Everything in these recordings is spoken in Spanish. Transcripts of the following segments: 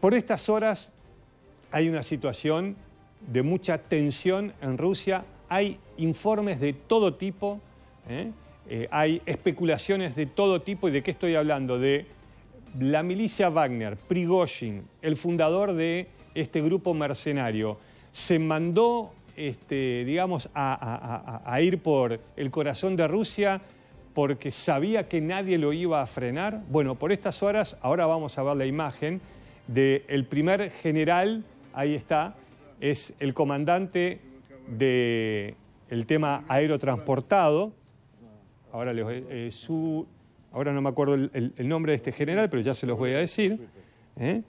Por estas horas hay una situación de mucha tensión en Rusia, hay informes de todo tipo, ¿eh? Eh, hay especulaciones de todo tipo. ¿Y de qué estoy hablando? De la milicia Wagner, Prigozhin, el fundador de este grupo mercenario, se mandó, este, digamos, a, ir por el corazón de Rusia porque sabía que nadie lo iba a frenar. Bueno, por estas horas, ahora vamos a ver la imagen del primer general, ahí está, es el comandante del tema aerotransportado. Ahora, eh, su, ahora no me acuerdo el, nombre de este general, pero ya se los voy a decir. ¿eh?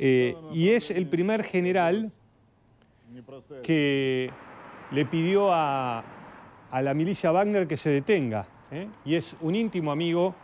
Eh, y es el primer general que le pidió a, a la milicia Wagner que se detenga. Y es un íntimo amigo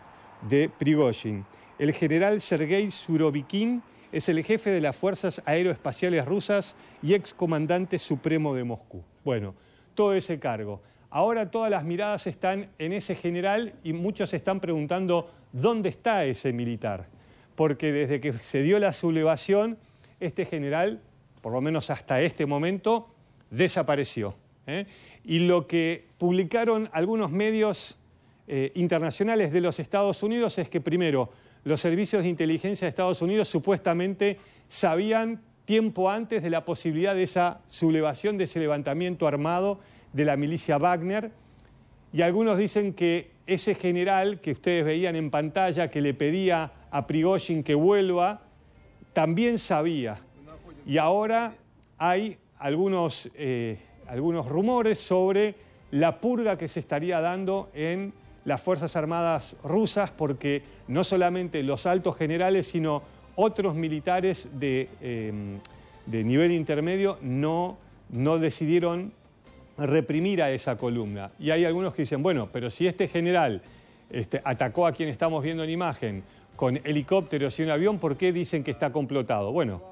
de Prigozhin. El general Sergei Surovikin es el jefe de las Fuerzas Aeroespaciales Rusas y excomandante supremo de Moscú. Bueno, todo ese cargo. Ahora todas las miradas están en ese general y muchos están preguntando dónde está ese militar. Porque desde que se dio la sublevación, este general, por lo menos hasta este momento, desapareció. ¿eh? Y lo que publicaron algunos medios eh, internacionales de los Estados Unidos es que primero, los servicios de inteligencia de Estados Unidos supuestamente sabían tiempo antes de la posibilidad de esa sublevación, de ese levantamiento armado de la milicia Wagner. Y algunos dicen que ese general que ustedes veían en pantalla, que le pedía a Prigozhin que vuelva, también sabía. Y ahora hay algunos, eh, algunos rumores sobre la purga que se estaría dando en las Fuerzas Armadas rusas porque no solamente los altos generales, sino otros militares em, de, nivel intermedio no, no decidieron reprimir a esa columna. Y hay algunos que dicen, bueno, pero si este general este, atacó a quien estamos viendo en imagen con helicópteros y un avión, ¿por qué dicen que está complotado? Bueno,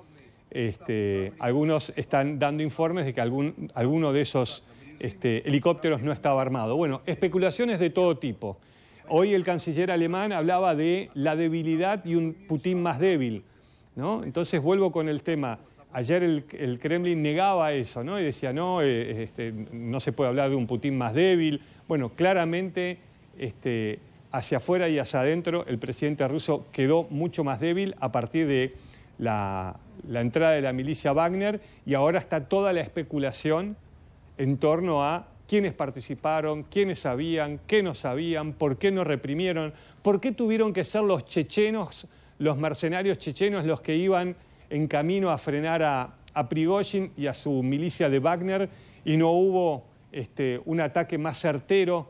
este, algunos están dando informes de que algún, alguno de esos este, helicópteros no estaba armado. Bueno, especulaciones de todo tipo. Hoy el canciller alemán hablaba de la debilidad y un Putin más débil. ¿no? Entonces vuelvo con el tema. Ayer el, Kremlin negaba eso ¿no? y decía, no, eh, este, no se puede hablar de un Putin más débil. Bueno, claramente este, hacia afuera y hacia adentro el presidente ruso quedó mucho más débil a partir de la, la entrada de la milicia Wagner y ahora está toda la especulación en torno a quiénes participaron, quiénes sabían, qué no sabían, por qué no reprimieron, por qué tuvieron que ser los chechenos, los mercenarios chechenos los que iban en camino a frenar a, a y a su milicia de Wagner y no hubo este, un ataque más certero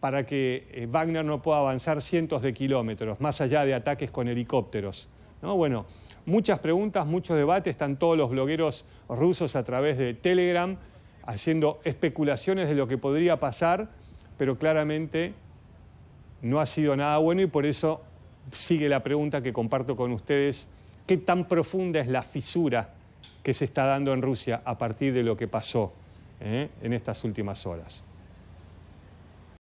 para que eh, Wagner no pueda avanzar cientos de kilómetros, más allá de ataques con helicópteros. Bueno, muchas preguntas, muchos debates, están todos los blogueros rusos a través de Telegram haciendo especulaciones de lo que podría pasar, pero claramente no ha sido nada bueno y por eso sigue la pregunta que comparto con ustedes, ¿qué tan profunda es la fisura que se está dando en Rusia a partir de lo que pasó eh, en estas últimas horas?